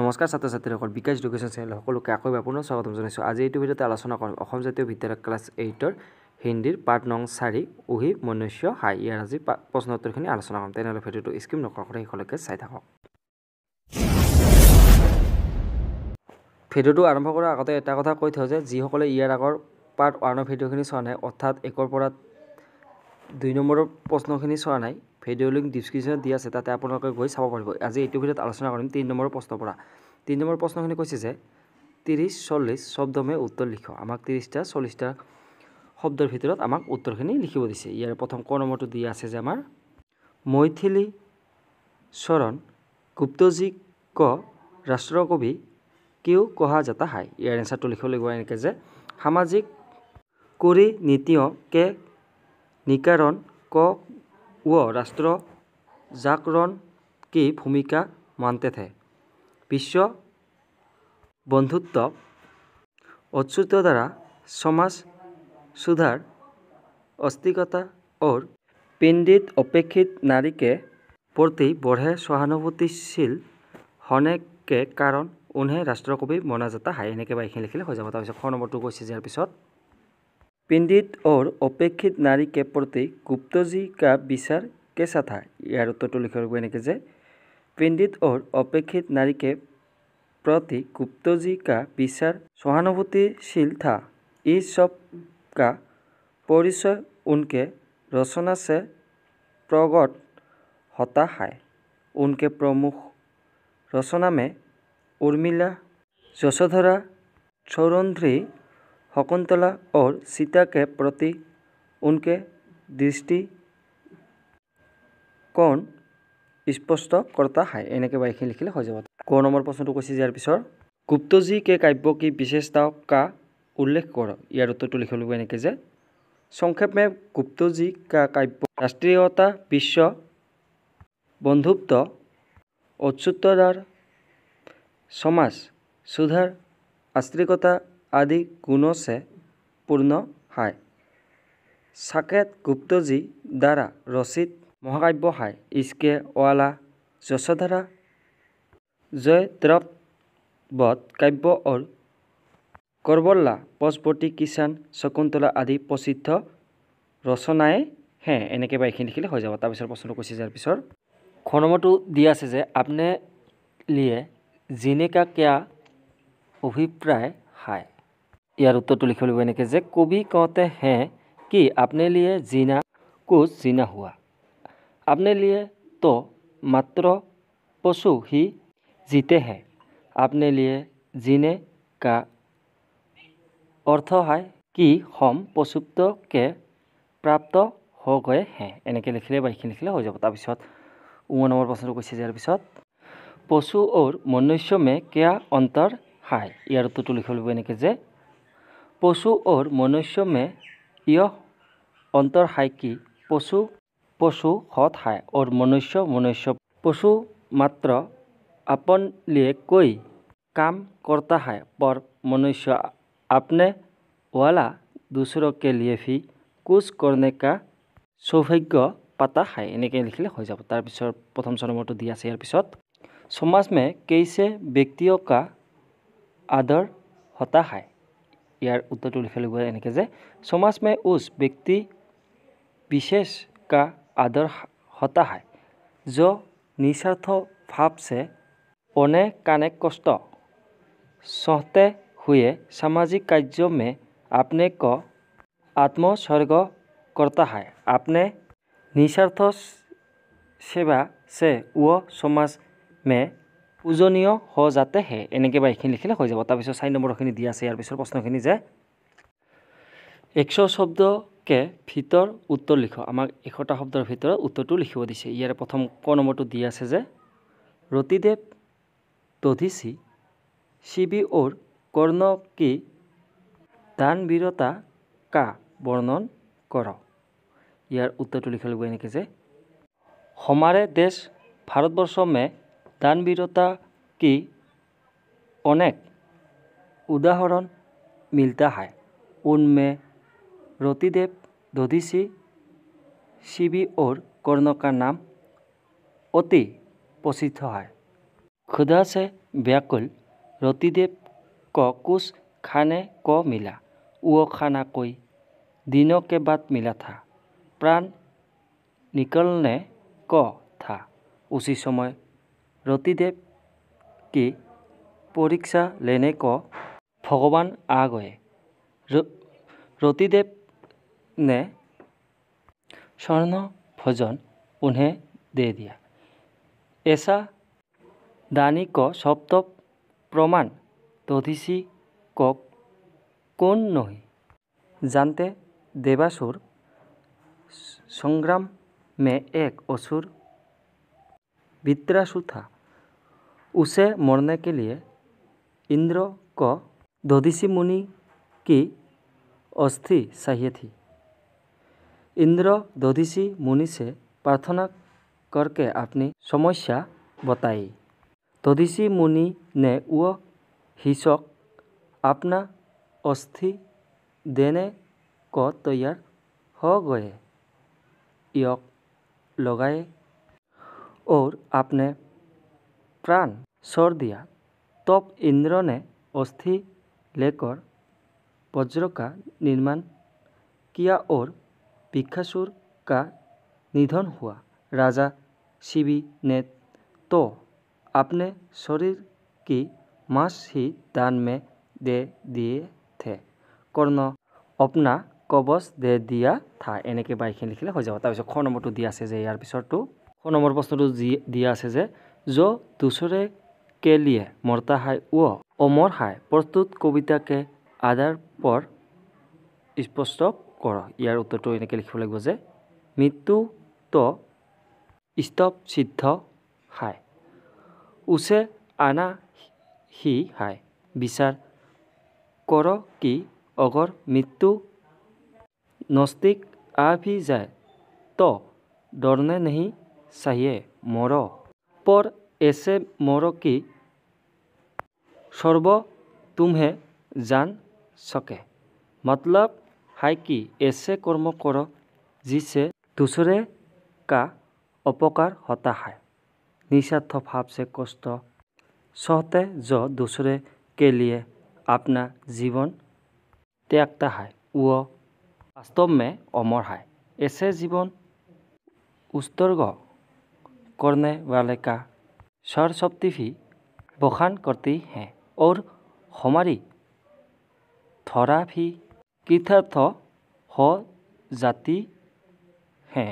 নমস্কাৰ ছাত্ৰ ছাত্ৰীসকল বিকাশ এডুকেশ্যন চেনেল সকলোকে আকৌ আপোনাৰ স্বাগতম জনাইছোঁ আজি এইটো ভিডিঅ'তে আলোচনা কৰোঁ অসম জাতীয় বিদ্যালয় ক্লাছ এইটৰ হিন্দীৰ পাৰ্ট নং চাৰি উহি মনুষ্য হাই ইয়াৰ আজি প্ৰশ্ন উত্তৰখিনি আলোচনা কৰোঁ তেনেহ'লে ভিডিঅ'টো স্কিপ নকৰাকৈ শেষলৈকে চাই থাকক ভিডিঅ'টো আৰম্ভ কৰাৰ আগতে এটা কথা কৈ থওঁ যে যিসকলে ইয়াৰ আগৰ পাৰ্ট ওৱানৰ ভিডিঅ'খিনি চোৱা নাই অৰ্থাৎ একৰ পৰা দুই নম্বৰৰ প্ৰশ্নখিনি চোৱা নাই ভিডিঅ' লিংক ডিছক্ৰিপশ্যনত দিয়া আছে তাতে আপোনালোকে গৈ চাব পাৰিব আজি এইটো ভিডিঅ'ত আলোচনা কৰিম তিনি নম্বৰ প্ৰশ্নৰ পৰা তিনি নম্বৰ প্ৰশ্নখিনি কৈছে যে ত্ৰিছ চল্লিছ শব্দমে উত্তৰ লিখ আমাক ত্ৰিছটা চল্লিছটা শব্দৰ ভিতৰত আমাক উত্তৰখিনি লিখিব দিছে ইয়াৰ প্ৰথম ক নম্বৰটো দিয়া আছে যে আমাৰ মৈথিলী গুপ্তজী ক ৰাষ্ট্ৰকবি কিউ কহা যাতা হাই ইয়াৰ এনচাৰটো লিখিব লাগিব এনেকৈ যে সামাজিক কৰি নীতিয় কে নিকাৰণ ক वो राष्ट्र जागरण की भूमिका मानते थे विश्व बंधुत्व औचित्य द्वारा समाज सुधार अस्तिकता और पीड़ित अपेक्षित नारी के प्रति बढ़े सहानुभूतिशील होने के कारण उन्हें राष्ट्रकवि মনা যাতা হাই এনেকৈ বা এইখিনি লিখিলে হৈ যাব তাৰপিছত খ নম্বৰটো কৈছে ইয়াৰ পিছত পিণ্ডিত ওর অপেক্ষিত নারীকে প্রতি গুপ্তজি কা বিচার কেঁচা থা ইয়ার উত্তরটা লিখে রাখব এনেকে যে পিণ্ডিত ওর অপেক্ষিত নারীকে প্রতি গুপ্তজি কা বিচার সহানুভূতিশীল থা ই সব কা পরিচয় উনকে রচনা সে প্রগট হতাশায় উনকে প্রমুখ রচনামে উর্মিলা যশোধরা চৌরন্ধ্রী শকুন্তলা और सीता के प्रति দৃষ্টি দৃষ্টিকোণ স্পষ্ট কৰ্তা হাই এনেকৈ বাৰখিনি লিখিলে হৈ যাব ক নম্বৰ প্ৰশ্নটো কৈছে ইয়াৰ পিছৰ গুপ্তজী কে কাব্য কি বিশেষতা কা উল্লেখ কৰক ইয়াৰ উত্তৰটো লিখিব লাগিব এনেকৈ যে সংক্ষেপে গুপ্তজী কা কাব্য ৰাষ্ট্ৰীয়তা বিশ্ব বন্ধুত্ব অচ্যুতদার সমাজ সুধার আস্ত্রিকতা আদি গুণছে পূৰ্ণ হাই চাকেত গুপ্তজী দ্বাৰা ৰচিত মহাকাব্য হাই ইস্কে ৱালা যশোধাৰা জয় দ্ৰৱত কাব্য অৰ কৰবল্লা পচপতি কিষাণ শকুন্তলা আদি প্ৰসিদ্ধ ৰচনাই হে এনেকৈ বা এইখিনি লিখিলে হৈ যাব তাৰপিছত প্ৰশ্নটো কৈছে যাৰ পিছত খনমটো দি আছে যে আপনে লিয়ে জিনেকা কেয়া অভিপ্ৰায় ইয়াৰ উত্তৰটো লিখিব লাগিব এনেকৈ যে কবি কওঁতে হে কি আপনে লিয়ে জিনা কোচ জিনা হোৱা আপনে লিয়ে তো মাত্ৰ পশু সি জিতে হে আপনে লিয়ে জিনে কা অৰ্থ হয় কি হম পশুপ্তকে প্ৰাপ্ত হ'গৈ হে এনেকৈ লিখিলে বা সেইখিনি লিখিলে হৈ যাব তাৰপিছত ঊন নম্বৰ প্ৰশ্নটো কৈছে যে ইয়াৰ পিছত পশু অৰ মনুষ্যমে কিয় অন্তৰ হায় ইয়াৰ উত্তৰটো লিখিব লাগিব এনেকৈ যে পশু ওর মনুষ্য মে ইহ অন্তর হায় কি পশু পশু সৎ হায় ওর মনুষ্য মনুষ্য পশু মাত্র আপন লিয়ে কই কাম কর্তা হায় পর মনুষ্য আপনে ওয়ালা দুসরকে লিয়ে ফি কুচ কর্ণেকা সৌভাগ্য পাতা খায় এনেকৈ লিখিলে হৈ যাব তাৰপিছত প্ৰথম চনম্বৰটো দি আছে ইয়াৰ পিছত সমাজ মে কেইছে ব্যক্তিয়কা আদৰ হতা খায় ইয়াৰ উত্তৰটো লিখে লিখব এনেকৈ যে মে উচ ব্যক্তি বিশেষ কা আদৰ হতা হয় য নিস্বাৰ্থ ভাৱ সে অনে কানে কষ্ট সহতে হুয়ে সামাজিক কাৰ্য মে আপনে ক আত্মস্বৰ্গ কৰ্তা হয় আপনে নিঃস্বার্থ সেবা সে वह সমাজ মে পূজনীয় স যাতে হে এনেকৈ বা এইখিনি লিখিলে হৈ যাব তাৰপিছত চাৰি নম্বৰখিনি দি আছে ইয়াৰ পিছৰ প্ৰশ্নখিনি যে এশ শব্দকে ভিতৰ উত্তৰ লিখ আমাক এশটা শব্দৰ ভিতৰত উত্তৰটো লিখিব দিছে ইয়াৰে প্ৰথম ক নম্বৰটো দি আছে যে ৰতিদেৱ দধিচি চি বি অৰ কৰ্ণ কি দানবীৰতা কা বৰ্ণন কৰ ইয়াৰ উত্তৰটো লিখিব লাগিব এনেকৈ যে সমাৰে দেশ ভাৰতবৰ্ষ মে দানবীরতা কি অনেক উদাহরণ মিলতা হয় উন্মে রতিদেব দধিষি শিবি ওর কর্ণকার নাম অতি প্রসিদ্ধ হয় খুদাসে ব্যাকুল রতিদেব ক কুস খানে ক মিলা উও খানা কই দিনকে বাদ মিলা থা প্রাণ নিকলনে ক থা উচি সময় রতিদেব কি পরীক্ষা লেনে ক भगवान आ गए रतिदेव ने स्वर्ण भोजन দে দিয়া दिया ऐसा दानी को शब्द প্রমাণ দধিসি কক কোন নহি জানতে দেবাসুর সংগ্রাম মে এক অসুর বিদ্রাসু उसे मरने के लिए इंद्र को दधीसी मुनि की अस्थि चाहिए थी इंद्र दधीसी मुनि से प्रार्थना करके अपनी समस्या बताई दधीसी मुनि ने वो हिसक अपना अस्थि देने को तैयार हो गए योग लगाए और अपने प्राण छोड़ दिया तब इंद्र ने अस्थि लेकर वज्र का निर्माण किया और भिक्षासुर का निधन हुआ राजा शिवी ने तो अपने शरीर की मांस ही दान में दे दिए थे कर्ण अपना কবচ দে দিয়া থা এনেকৈ বাইকখিনি লিখিলে হৈ যাব তাৰপিছত খ নম্বৰটো দিয়া আছে যে ইয়াৰ পিছৰটো খ নম্বৰ প্ৰশ্নটো যি দিয়া আছে যে যো দুচৰে কেলিয়ে মৰ্তা হাই ও অমৰ হাই প্ৰস্তুত কবিতাকে আদাৰ পৰ স্পষ্ট কৰ ইয়াৰ উত্তৰটো এনেকৈ লিখিব লাগিব যে মৃত্যু তো স্তব সিদ্ধ হাই উচে আনা সি হাই বিচাৰ কৰ কি অগৰ মৃত্যু নস্তিক আভি যায় তো দৰনে নেহি চাহিয়ে মৰ पर ऐसे मोरो की सर्व तुम्हें जान सके मतलब है कि ऐसे कर्म करो जिससे दूसरे का अपकार होता है निस्वार्थ भाव से कष्ट सहते जो दूसरे के लिए अपना जीवन त्यागता है वह वास्तव में अमर है ऐसे जीवन उत्सर्ग करने वाले का सरस्वती भी बखान करती हैं और हमारी थोड़ा भी कृथार्थ हो जाती हैं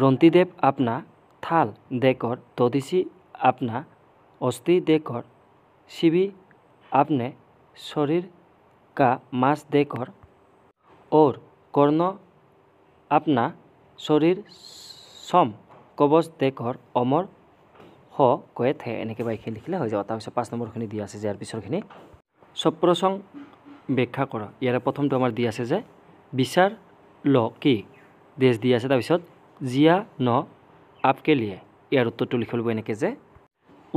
रंतीदेव अपना थाल देकर ददीसी अपना अस्थि देकर शिवी अपने शरीर का मांस देकर और कर्ण अपना शरीर सम কবচ দেঘৰ অমৰ স কয়ে থে এনেকৈ বা এইখিনি লিখিলে হৈ যাব তাৰপিছত পাঁচ নম্বৰখিনি দি আছে যে ইয়াৰ পিছৰখিনি চপ্ৰচং ব্যাখ্যা কৰ ইয়াৰে প্ৰথমটো আমাৰ দি আছে যে বিচাৰ ল কি দেশ দি আছে তাৰপিছত জিয়া ন আপকে লিয়ে ইয়াৰ উত্তৰটো লিখিব লাগিব এনেকৈ যে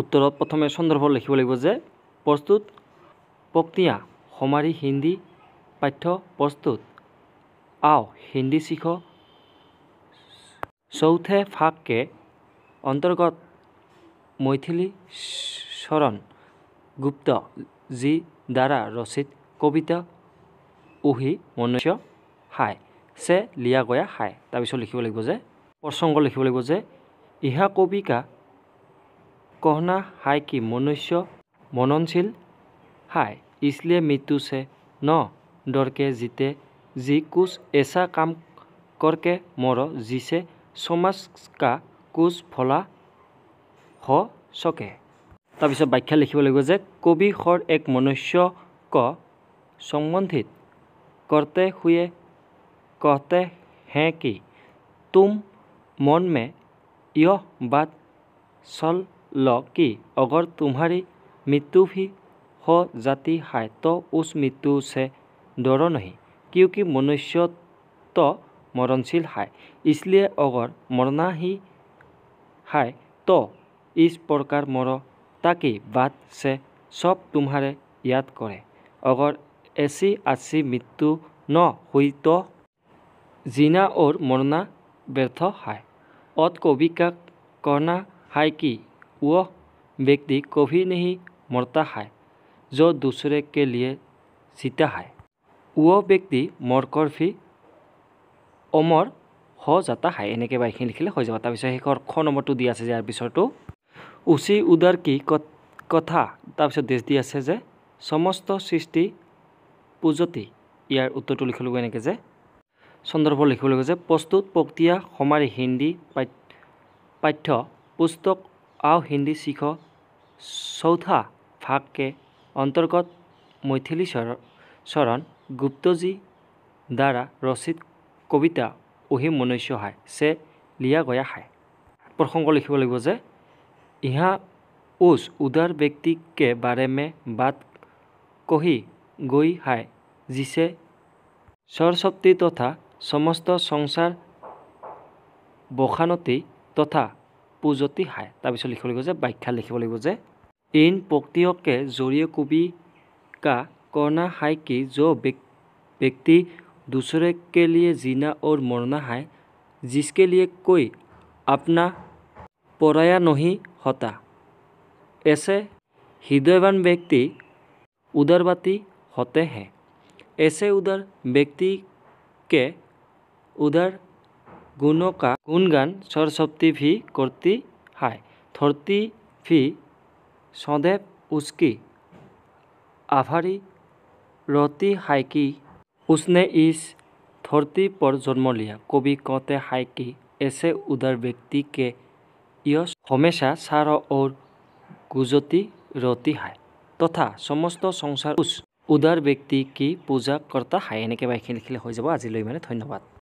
উত্তৰত প্ৰথমে সন্দৰ্ভ লিখিব লাগিব যে প্ৰস্তুত পক্তিয়া সমাৰি হিন্দী পাঠ্য প্ৰস্তুত আও হিন্দী শিখ চৌথে ফাকে অন্তৰ্গত মৈথিলী চৰণ গুপ্ত যি দ্বাৰা ৰচিত কবিতা উহি মনুষ্য হাই চে লিয়া গয়া হাই তাৰপিছত লিখিব লাগিব যে প্ৰসংগ লিখিব লাগিব যে ইহা কবিকা কহনা হাই কি মনুষ্য মননশীল হাই ইছলিয়ে মৃত্যু চে ন দৰকে জিতে যি কোচ এচা কাম কৰকে মৰ যিছে চমাস্কা কোচ ফলা হ চকে তাৰপিছত ব্যাখ্যা লিখিব লাগিব যে কবি হৰ এক মনুষ্যক সম্বন্ধিত কৰ্তে শুয়ে কতে হে কি তুম মন মে ইয় বাট চল ল কি অগৰ তোমাৰি মৃত্যু ভি হ জাতি হায় ত উচ মৃত্যু চে দৰ নহি কিয় মনুষ্য ত মৰণশীল হাই ইছলিয়ে অগৰ মৰণাহি হাই তো ইছ প্ৰকাৰ মৰ তাকেই বাট চে চব তোমাৰে ইয়াত কৰে অগৰ এচি আচি মৃত্যু ন হৈ তো জিনা অৰ মৰণা ব্যৰ্থ হাই অত কবিকা কৰ্ণা হাই কি ও ব্যক্তি কভি নেহি মৰতা হাই য'ত দুচৰে কে লিয়ে চিতা হাই ও ব্যক্তি মৰকৰফি অমৰ হ যাতা হাই এনেকৈ বা এইখিনি লিখিলে হৈ যাব তাৰপিছত শেষৰ খ নম্বৰটো দি আছে যে ইয়াৰ পিছৰটো উচি উদাৰ কি কথা তাৰপিছত দেশ দি আছে যে সমস্ত সৃষ্টি পুজতি ইয়াৰ উত্তৰটো লিখিব লাগিব এনেকৈ যে সন্দৰ্ভ লিখিব লাগিব যে প্ৰস্তুত প্ৰক্ৰিয়া সমাৰী হিন্দী পাঠ্য পুস্তক আও হিন্দী শিখ চৌথা ভাগকে অন্তৰ্গত মৈথিলী চৰ চৰণ গুপ্তজী দ্বাৰা ৰচিত কবিতা অহি মনুষ্য হাই চে লিয়া গয়া হাই প্ৰসংগ লিখিব লাগিব যে ইহা ওচ উদাৰ ব্যক্তিকে বাৰে মে বাট কহি গৈ হাই যিছে স্বৰশক্তি তথা সমস্ত সংসাৰ বসানতি তথা পুজতি হাই তাৰপিছত লিখিব লাগিব যে বাখ্যা লিখিব লাগিব যে ইন পক্তিয়কে জৰিয়ে কবি কা কৰ্ণা হাই কি য ব্যক্তি दूसरे के लिए जीना और मरना है जिसके लिए कोई अपना पराया नहीं होता ऐसे हृदयवान व्यक्ति उदरवाती होते हैं ऐसे उधर व्यक्ति के उधर गुणों का गुणगान सरस्वती भी करती है धरती भी सदैव उसकी आभारी रहती है कि उसने इस धरती पर जन्म लिया कवि कहते हैं कि ऐसे उदार व्यक्ति के यश हमेशा सारो और गुजती रहती है तथा समस्त संसार उस उदार व्यक्ति की पूजा करता है इनके बाद लिखिले हो जाब आज मैंने धन्यवाद